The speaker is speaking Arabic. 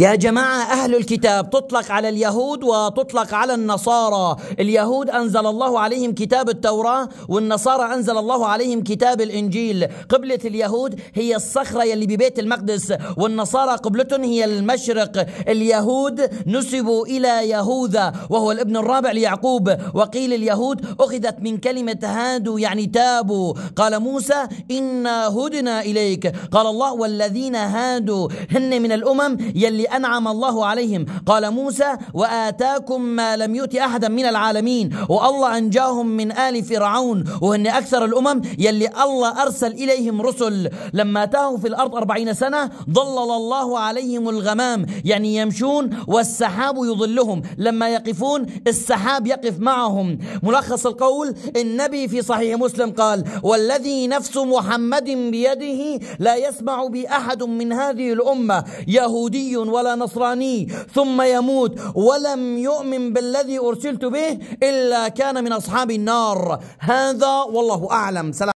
يا جماعة أهل الكتاب تطلق على اليهود وتطلق على النصارى اليهود أنزل الله عليهم كتاب التوراة والنصارى أنزل الله عليهم كتاب الإنجيل قبلة اليهود هي الصخرة يلي ببيت المقدس والنصارى قبلتهم هي المشرق اليهود نسبوا إلى يهوذا وهو الابن الرابع ليعقوب وقيل اليهود أخذت من كلمة هادوا يعني تابوا قال موسى إنا هدنا إليك قال الله والذين هادوا هن من الأمم يلي أنعم الله عليهم قال موسى وآتاكم ما لم يؤت أحدا من العالمين والله أنجاهم من آل فرعون وهن أكثر الأمم يلي الله أرسل إليهم رسل لما تاهوا في الأرض أربعين سنة ظلل الله عليهم الغمام يعني يمشون والسحاب يظلهم لما يقفون السحاب يقف معهم ملخص القول النبي في صحيح مسلم قال والذي نفس محمد بيده لا يسمع بأحد من هذه الأمة يهودي ولا نصراني ثم يموت ولم يؤمن بالذي أرسلت به إلا كان من أصحاب النار هذا والله أعلم سلام